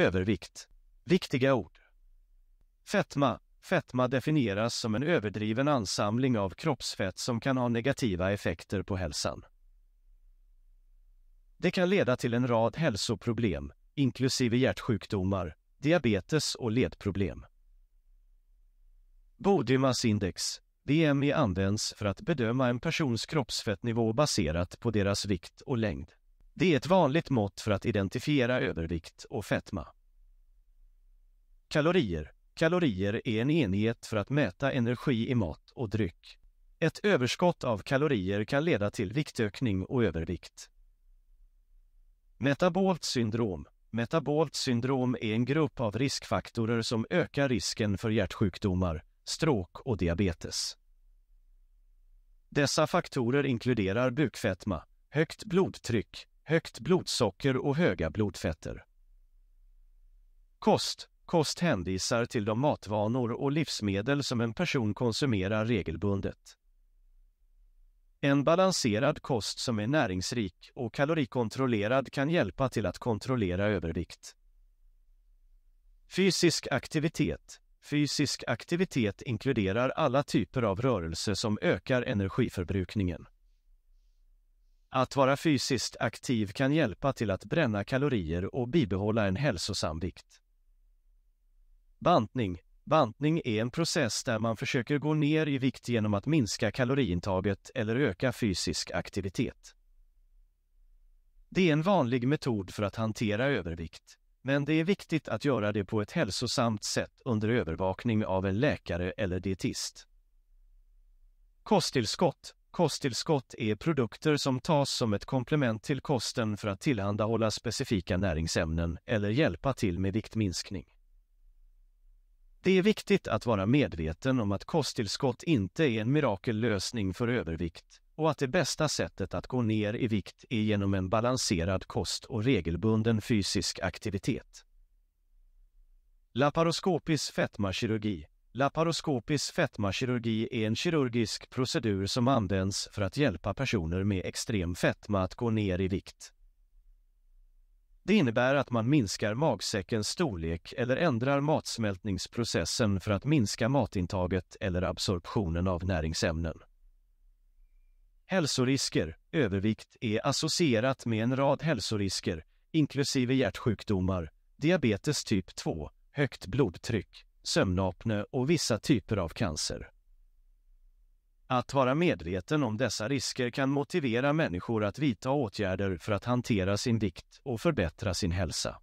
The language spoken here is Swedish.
Övervikt. Viktiga ord. Fetma. Fetma definieras som en överdriven ansamling av kroppsfett som kan ha negativa effekter på hälsan. Det kan leda till en rad hälsoproblem, inklusive hjärtsjukdomar, diabetes och ledproblem. Body Mass Index, BMI e, används för att bedöma en persons kroppsfettnivå baserat på deras vikt och längd. Det är ett vanligt mått för att identifiera övervikt och fetma. Kalorier. Kalorier är en enhet för att mäta energi i mat och dryck. Ett överskott av kalorier kan leda till viktökning och övervikt. Metabolt syndrom. Metabolt syndrom är en grupp av riskfaktorer som ökar risken för hjärtsjukdomar, stroke och diabetes. Dessa faktorer inkluderar bukfetma, högt blodtryck, högt blodsocker och höga blodfetter. Kost Kost hänvisar till de matvanor och livsmedel som en person konsumerar regelbundet. En balanserad kost som är näringsrik och kalorikontrollerad kan hjälpa till att kontrollera övervikt. Fysisk aktivitet Fysisk aktivitet inkluderar alla typer av rörelse som ökar energiförbrukningen. Att vara fysiskt aktiv kan hjälpa till att bränna kalorier och bibehålla en hälsosam vikt. Bantning Bantning är en process där man försöker gå ner i vikt genom att minska kaloriintaget eller öka fysisk aktivitet. Det är en vanlig metod för att hantera övervikt, men det är viktigt att göra det på ett hälsosamt sätt under övervakning av en läkare eller dietist. Kosttillskott Kosttillskott är produkter som tas som ett komplement till kosten för att tillhandahålla specifika näringsämnen eller hjälpa till med viktminskning. Det är viktigt att vara medveten om att kosttillskott inte är en mirakellösning för övervikt och att det bästa sättet att gå ner i vikt är genom en balanserad kost och regelbunden fysisk aktivitet. Laparoskopisk fetmakirurgi Laparoskopisk fetmakirurgi är en kirurgisk procedur som används för att hjälpa personer med extrem fetma att gå ner i vikt. Det innebär att man minskar magsäckens storlek eller ändrar matsmältningsprocessen för att minska matintaget eller absorptionen av näringsämnen. Hälsorisker Övervikt är associerat med en rad hälsorisker, inklusive hjärtsjukdomar, diabetes typ 2, högt blodtryck, sömnapne och vissa typer av cancer. Att vara medveten om dessa risker kan motivera människor att vidta åtgärder för att hantera sin vikt och förbättra sin hälsa.